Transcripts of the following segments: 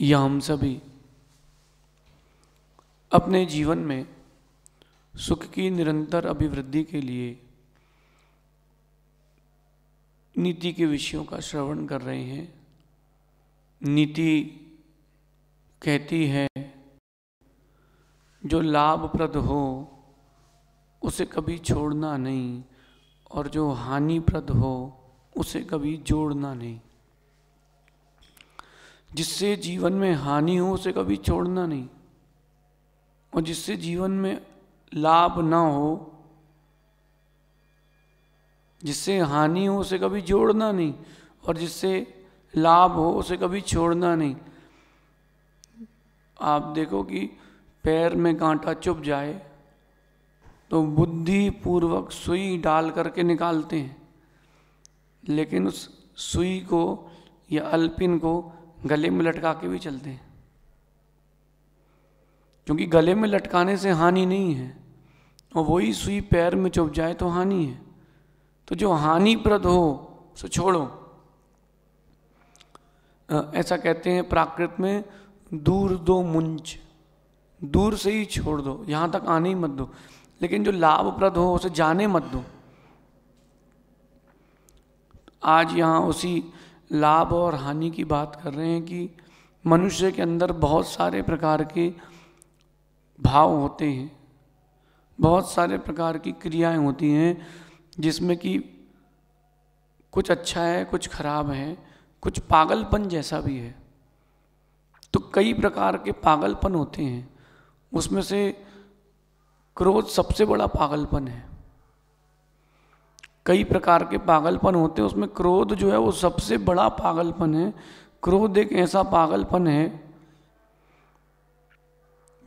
या हम सभी अपने जीवन में सुख की निरंतर अभिवृद्धि के लिए नीति के विषयों का श्रवण कर रहे हैं नीति कहती है जो लाभप्रद हो उसे कभी छोड़ना नहीं और जो हानिप्रद हो उसे कभी जोड़ना नहीं जिससे जीवन में हानि हो उसे कभी छोड़ना नहीं और जिससे जीवन में लाभ ना हो जिससे हानि हो उसे कभी जोड़ना नहीं और जिससे लाभ हो उसे कभी छोड़ना नहीं आप देखो कि पैर में कांटा चुप जाए तो बुद्धि पूर्वक सुई डाल करके निकालते हैं लेकिन उस सुई को या अल्पिन को गले में लटका के भी चलते हैं क्योंकि गले में लटकाने से हानि नहीं है और वही सुई पैर में चुप जाए तो हानि है तो जो हानिप्रद हो सो छोड़ो ऐसा कहते हैं प्राकृत में दूर दो मुंच दूर से ही छोड़ दो यहाँ तक आने ही मत दो लेकिन जो लाभप्रद हो उसे जाने मत दो आज यहाँ उसी लाभ और हानि की बात कर रहे हैं कि मनुष्य के अंदर बहुत सारे प्रकार के भाव होते हैं बहुत सारे प्रकार की क्रियाएं होती हैं जिसमें कि कुछ अच्छा है कुछ खराब है कुछ पागलपन जैसा भी है तो कई प्रकार के पागलपन होते हैं उसमें से क्रोध सबसे बड़ा पागलपन है कई प्रकार के पागलपन होते हैं उसमें क्रोध जो है वो सबसे बड़ा पागलपन है क्रोध एक ऐसा पागलपन है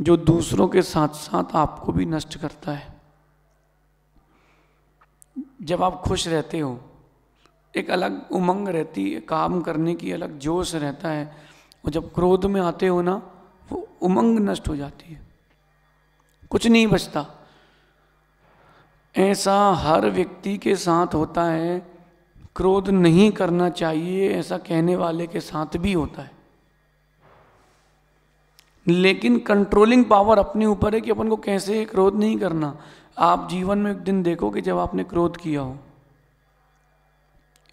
जो दूसरों के साथ साथ आपको भी नष्ट करता है जब आप खुश रहते हो एक अलग उमंग रहती है काम करने की अलग जोश रहता है और जब क्रोध में आते हो ना वो उमंग नष्ट हो जाती है कुछ नहीं बचता ऐसा हर व्यक्ति के साथ होता है क्रोध नहीं करना चाहिए ऐसा कहने वाले के साथ भी होता है लेकिन कंट्रोलिंग पावर अपने ऊपर है कि अपन को कैसे क्रोध नहीं करना आप जीवन में एक दिन देखो कि जब आपने क्रोध किया हो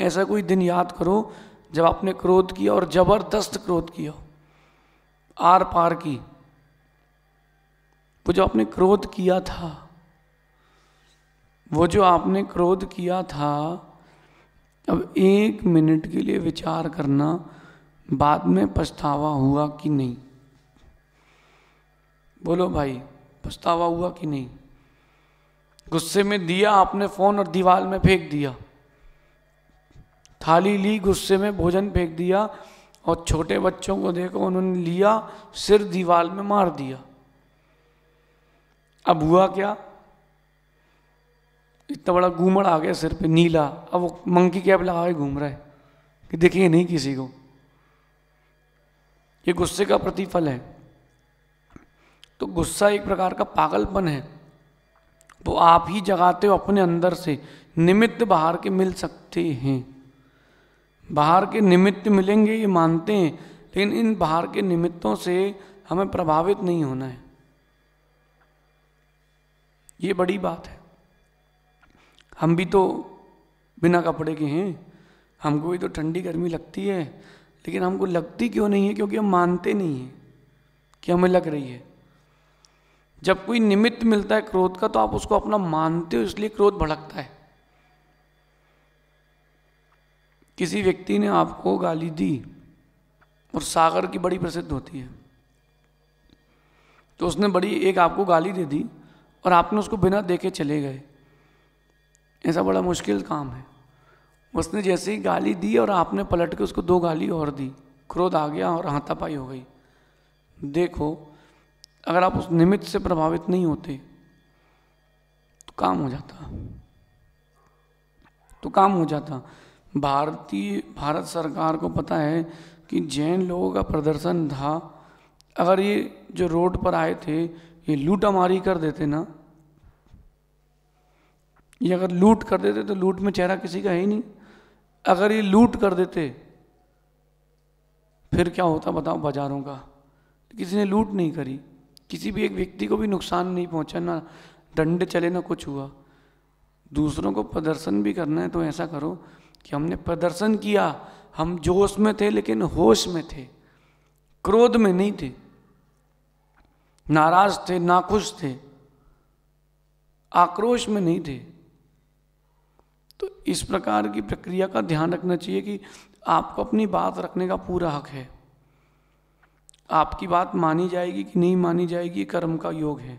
ऐसा कोई दिन याद करो जब आपने क्रोध किया और ज़बरदस्त क्रोध किया हो आर पार की वो जब आपने क्रोध किया था वो जो आपने क्रोध किया था अब एक मिनट के लिए विचार करना बाद में पछतावा हुआ कि नहीं बोलो भाई पछतावा हुआ कि नहीं गुस्से में दिया आपने फोन और दीवार में फेंक दिया थाली ली गुस्से में भोजन फेंक दिया और छोटे बच्चों को देखो उन्होंने लिया सिर दीवार में मार दिया अब हुआ क्या इतना बड़ा घूमड़ आ गया सिर पे नीला अब वो मंकी कैप लगा के घूम रहा है कि देखिए नहीं किसी को ये गुस्से का प्रतिफल है तो गुस्सा एक प्रकार का पागलपन है वो तो आप ही जगाते हो अपने अंदर से निमित्त बाहर के मिल सकते हैं बाहर के निमित्त मिलेंगे ये मानते हैं लेकिन इन बाहर के निमित्तों से हमें प्रभावित नहीं होना है ये बड़ी बात है हम भी तो बिना कपड़े के हैं हमको भी तो ठंडी गर्मी लगती है लेकिन हमको लगती क्यों नहीं है क्योंकि हम मानते नहीं हैं कि हमें लग रही है जब कोई निमित्त मिलता है क्रोध का तो आप उसको अपना मानते हो इसलिए क्रोध भड़कता है किसी व्यक्ति ने आपको गाली दी और सागर की बड़ी प्रसिद्ध होती है तो उसने बड़ी एक आपको गाली दे दी और आपने उसको बिना देखे चले गए ऐसा बड़ा मुश्किल काम है उसने जैसे ही गाली दी और आपने पलट के उसको दो गाली और दी क्रोध आ गया और हाथापाई हो गई देखो अगर आप उस निमित्त से प्रभावित नहीं होते तो काम हो जाता तो काम हो जाता भारतीय भारत सरकार को पता है कि जैन लोगों का प्रदर्शन था अगर ये जो रोड पर आए थे ये लूटामारी कर देते ना ये अगर लूट कर देते तो लूट में चेहरा किसी का है ही नहीं अगर ये लूट कर देते फिर क्या होता बताओ बाजारों का किसी ने लूट नहीं करी किसी भी एक व्यक्ति को भी नुकसान नहीं पहुंचा ना दंड चले ना कुछ हुआ दूसरों को प्रदर्शन भी करना है तो ऐसा करो कि हमने प्रदर्शन किया हम जोश में थे लेकिन होश में थे क्रोध में नहीं थे नाराज थे नाखुश थे आक्रोश में नहीं थे इस प्रकार की प्रक्रिया का ध्यान रखना चाहिए कि आपको अपनी बात रखने का पूरा हक है आपकी बात मानी जाएगी कि नहीं मानी जाएगी कर्म का योग है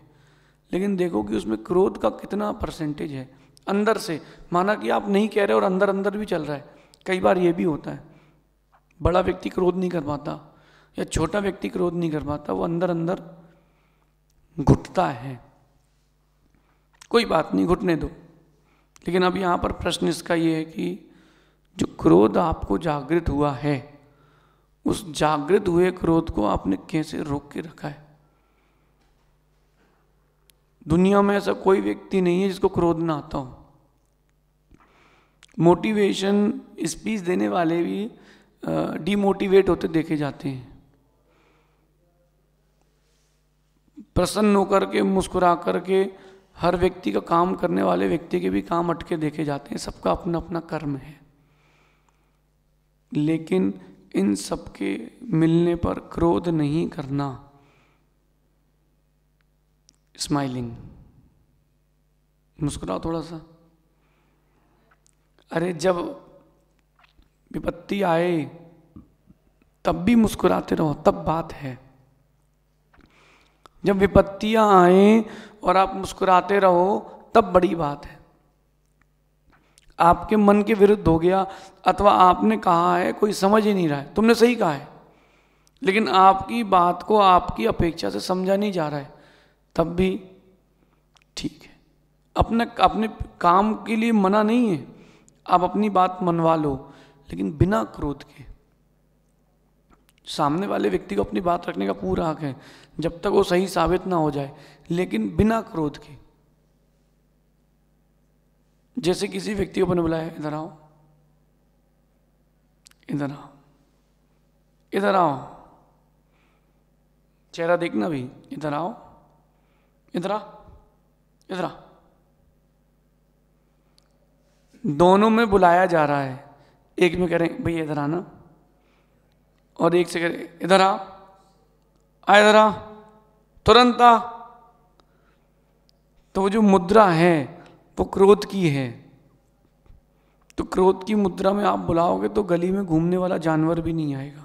लेकिन देखो कि उसमें क्रोध का कितना परसेंटेज है अंदर से माना कि आप नहीं कह रहे और अंदर अंदर भी चल रहा है कई बार ये भी होता है बड़ा व्यक्ति क्रोध नहीं कर पाता या छोटा व्यक्ति क्रोध नहीं कर पाता वो अंदर अंदर घुटता है कोई बात नहीं घुटने दो लेकिन अब यहाँ पर प्रश्न इसका ये है कि जो क्रोध आपको जागृत हुआ है उस जागृत हुए क्रोध को आपने कैसे रोक के रखा है दुनिया में ऐसा कोई व्यक्ति नहीं है जिसको क्रोध ना आता हो मोटिवेशन स्पीच देने वाले भी डीमोटिवेट होते देखे जाते हैं प्रसन्न होकर के मुस्कुरा करके हर व्यक्ति का काम करने वाले व्यक्ति के भी काम अटके देखे जाते हैं सबका अपना अपना कर्म है लेकिन इन सबके मिलने पर क्रोध नहीं करना स्माइलिंग मुस्कुराओ थोड़ा सा अरे जब विपत्ति आए तब भी मुस्कुराते रहो तब बात है जब विपत्तियां आए और आप मुस्कुराते रहो तब बड़ी बात है आपके मन के विरुद्ध हो गया अथवा आपने कहा है कोई समझ ही नहीं रहा है तुमने सही कहा है लेकिन आपकी बात को आपकी अपेक्षा से समझा नहीं जा रहा है तब भी ठीक है अपने अपने काम के लिए मना नहीं है आप अपनी बात मनवा लो लेकिन बिना क्रोध के सामने वाले व्यक्ति को अपनी बात रखने का पूरा हक है जब तक वो सही साबित ना हो जाए लेकिन बिना क्रोध के जैसे किसी व्यक्ति को अपने बुलाया इधर आओ इधर आओ इधर आओ चेहरा देखना भी इधर आओ इधर आ इधर आ दोनों में बुलाया जा रहा है एक में कह रहे हैं भैया इधर आना और एक से इधर आ आ इधर आ तुरंत आ तो वो जो मुद्रा है वो क्रोध की है तो क्रोध की मुद्रा में आप बुलाओगे तो गली में घूमने वाला जानवर भी नहीं आएगा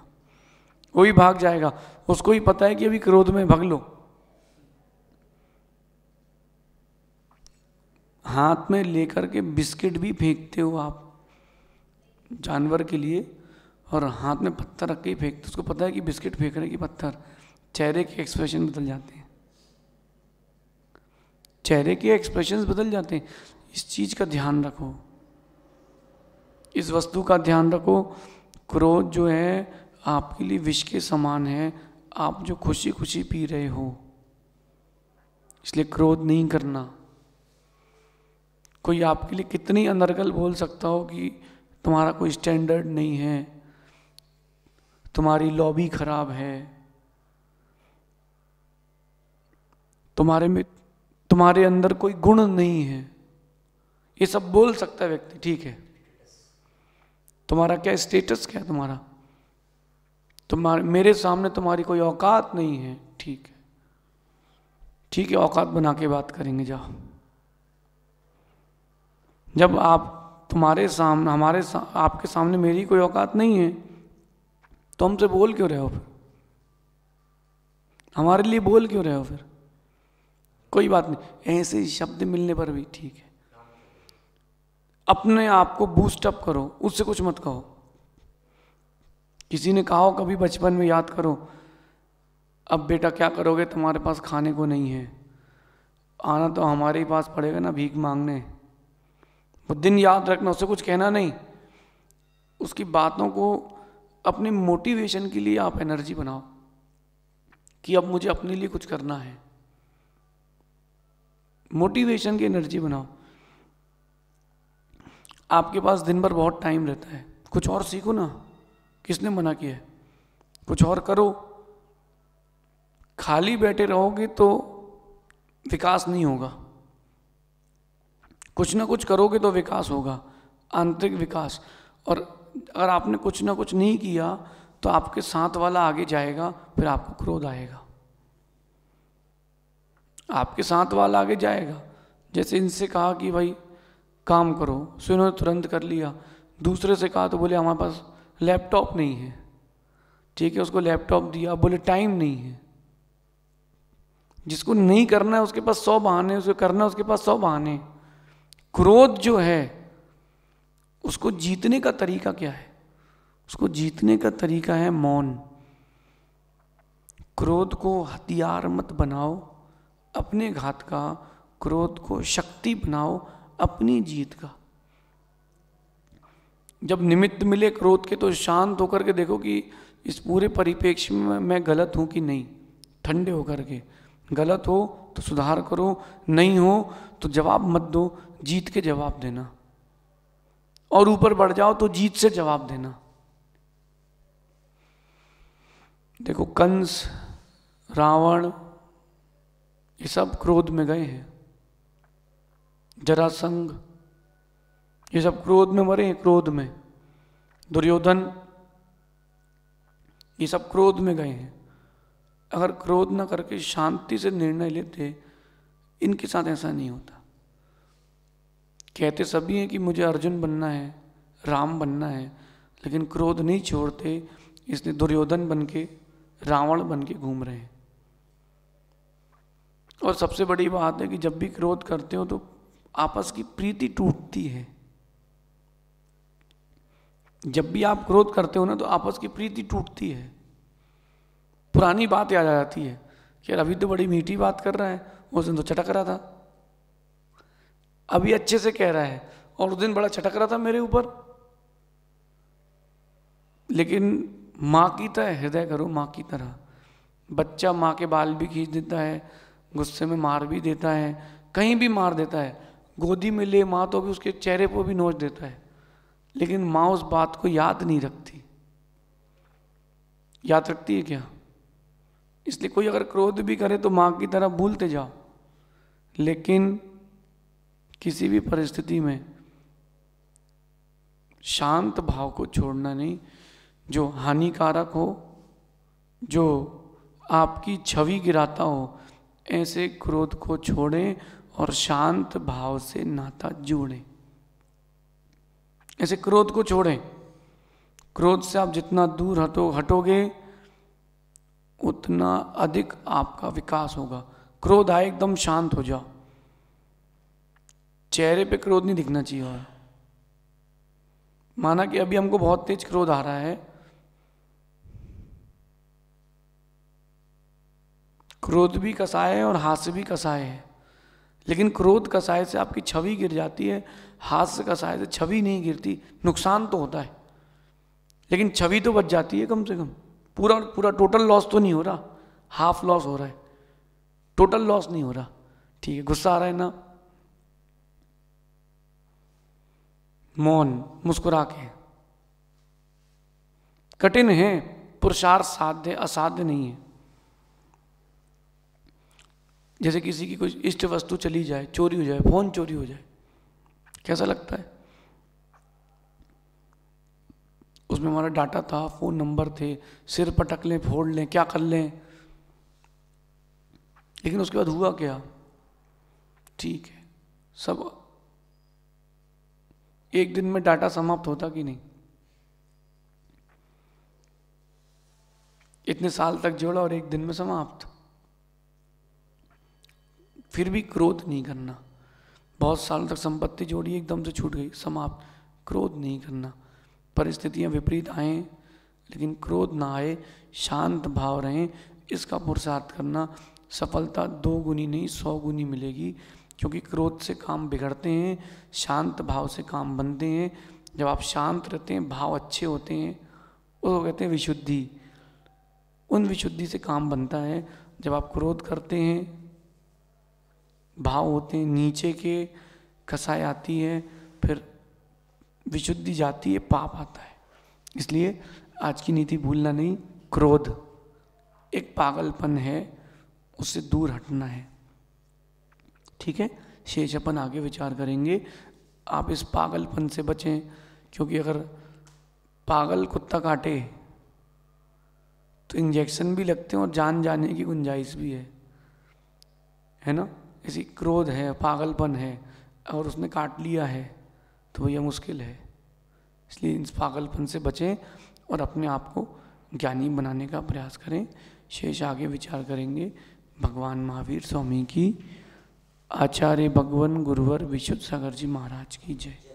वो ही भाग जाएगा उसको ही पता है कि अभी क्रोध में भग लो हाथ में लेकर के बिस्किट भी फेंकते हो आप जानवर के लिए और हाथ में पत्थर रख के ही फेंकते उसको पता है कि बिस्किट फेंक रहे कि पत्थर चेहरे के एक्सप्रेशन बदल जाते हैं चेहरे के एक्सप्रेशन बदल जाते हैं इस चीज़ का ध्यान रखो इस वस्तु का ध्यान रखो क्रोध जो है आपके लिए विष के समान है आप जो खुशी खुशी पी रहे हो इसलिए क्रोध नहीं करना कोई आपके लिए कितनी अनर्गल बोल सकता हो कि तुम्हारा कोई स्टैंडर्ड नहीं है तुम्हारी लॉबी खराब है तुम्हारे में तुम्हारे अंदर कोई गुण नहीं है ये सब बोल सकता है व्यक्ति ठीक है तुम्हारा क्या स्टेटस क्या है तुम्हारा तुम्हारे मेरे सामने तुम्हारी कोई औकात नहीं है ठीक है ठीक है औकात बना के बात करेंगे जाओ जब आप तुम्हारे सामने हमारे सा, आपके सामने मेरी कोई औकात नहीं है तो हमसे बोल क्यों रहे हो फिर हमारे लिए बोल क्यों रहे हो फिर कोई बात नहीं ऐसे शब्द मिलने पर भी ठीक है अपने आप को बूस्टअप करो उससे कुछ मत कहो किसी ने कहा हो कभी बचपन में याद करो अब बेटा क्या करोगे तुम्हारे पास खाने को नहीं है आना तो हमारे ही पास पड़ेगा ना भीख मांगने वो दिन याद रखना उससे कुछ कहना नहीं उसकी बातों को अपने मोटिवेशन के लिए आप एनर्जी बनाओ कि अब मुझे अपने लिए कुछ करना है मोटिवेशन की एनर्जी बनाओ आपके पास दिन भर बहुत टाइम रहता है कुछ और सीखो ना किसने मना किया है कुछ और करो खाली बैठे रहोगे तो विकास नहीं होगा कुछ ना कुछ करोगे तो विकास होगा आंतरिक विकास और अगर आपने कुछ ना कुछ नहीं किया तो आपके साथ वाला आगे जाएगा फिर आपको क्रोध आएगा आपके साथ वाला आगे जाएगा जैसे इनसे कहा कि भाई काम करो सुनो तुरंत कर लिया दूसरे से कहा तो बोले हमारे पास लैपटॉप नहीं है ठीक है उसको लैपटॉप दिया बोले टाइम नहीं है जिसको नहीं करना है उसके पास सौ बहाने उसको करना है उसके पास सौ बहाने क्रोध जो है उसको जीतने का तरीका क्या है उसको जीतने का तरीका है मौन क्रोध को हथियार मत बनाओ अपने घात का क्रोध को शक्ति बनाओ अपनी जीत का जब निमित्त मिले क्रोध के तो शांत होकर के देखो कि इस पूरे परिप्रेक्ष्य में मैं गलत हूँ कि नहीं ठंडे होकर के गलत हो तो सुधार करो नहीं हो तो जवाब मत दो जीत के जवाब देना और ऊपर बढ़ जाओ तो जीत से जवाब देना देखो कंस रावण ये सब क्रोध में गए हैं जरासंग ये सब क्रोध में मरे हैं क्रोध में दुर्योधन ये सब क्रोध में गए हैं अगर क्रोध न करके शांति से निर्णय लेते इनके साथ ऐसा नहीं होता कहते सभी हैं कि मुझे अर्जुन बनना है राम बनना है लेकिन क्रोध नहीं छोड़ते इसलिए दुर्योधन बन के रावण बन के घूम रहे हैं और सबसे बड़ी बात है कि जब भी क्रोध करते हो तो आपस की प्रीति टूटती है जब भी आप क्रोध करते हो ना तो आपस की प्रीति टूटती है पुरानी बात याद आ जाती है कि अभी तो बड़ी मीठी बात कर रहा है उस दिन तो चटक रहा था अभी अच्छे से कह रहा है और उस दिन बड़ा छटक रहा था मेरे ऊपर लेकिन माँ की तरह हृदय करो माँ की तरह बच्चा माँ के बाल भी खींच देता है गुस्से में मार भी देता है कहीं भी मार देता है गोदी में ले माँ तो भी उसके चेहरे पर भी नोच देता है लेकिन माँ उस बात को याद नहीं रखती याद रखती है क्या इसलिए कोई अगर क्रोध भी करे तो माँ की तरह भूलते जाओ लेकिन किसी भी परिस्थिति में शांत भाव को छोड़ना नहीं जो हानिकारक हो जो आपकी छवि गिराता हो ऐसे क्रोध को छोड़ें और शांत भाव से नाता जोड़ें ऐसे क्रोध को छोड़ें क्रोध से आप जितना दूर हटो हटोगे उतना अधिक आपका विकास होगा क्रोध आए एकदम शांत हो जाओ चेहरे पे क्रोध नहीं दिखना चाहिए और माना कि अभी हमको बहुत तेज क्रोध आ रहा है क्रोध भी कसाय है और हास्य भी कसाय है लेकिन क्रोध कसाय से आपकी छवि गिर जाती है हास्य कसाय से छवि नहीं गिरती नुकसान तो होता है लेकिन छवि तो बच जाती है कम से कम पूरा पूरा टोटल लॉस तो नहीं हो रहा हाफ लॉस हो रहा है टोटल लॉस नहीं हो रहा ठीक है गुस्सा आ रहा है ना मौन मुस्कुरा के कठिन है पुरुषार्थ साध्य असाध्य नहीं है जैसे किसी की कोई इष्ट वस्तु चली जाए चोरी हो जाए फोन चोरी हो जाए कैसा लगता है उसमें हमारा डाटा था फ़ोन नंबर थे सिर पटक लें फोड़ लें क्या कर लें लेकिन उसके बाद हुआ क्या ठीक है सब एक दिन में डाटा समाप्त होता कि नहीं इतने साल तक जोड़ा और एक दिन में समाप्त फिर भी क्रोध नहीं करना बहुत साल तक संपत्ति जोड़ी एकदम से छूट गई समाप्त क्रोध नहीं करना परिस्थितियां विपरीत आए लेकिन क्रोध ना आए शांत भाव रहें इसका पुरुषार्थ करना सफलता दो गुनी नहीं सौ गुनी मिलेगी क्योंकि क्रोध से काम बिगड़ते हैं शांत भाव से काम बनते हैं जब आप शांत रहते हैं भाव अच्छे होते हैं उसको कहते हैं विशुद्धि उन विशुद्धि से काम बनता है जब आप क्रोध करते हैं भाव होते हैं नीचे के कसाई आती है फिर विशुद्धि जाती है पाप आता है इसलिए आज की नीति भूलना नहीं क्रोध एक पागलपन है उससे दूर हटना है ठीक है शेष अपन आगे विचार करेंगे आप इस पागलपन से बचें क्योंकि अगर पागल कुत्ता काटे तो इंजेक्शन भी लगते हैं और जान जाने की गुंजाइश भी है है ना ऐसी क्रोध है पागलपन है और उसने काट लिया है तो यह मुश्किल है इसलिए इस पागलपन से बचें और अपने आप को ज्ञानी बनाने का प्रयास करें शेष आगे विचार करेंगे भगवान महावीर स्वामी की आचार्य भगवान गुरुवर विशुद्ध सागर जी महाराज की जय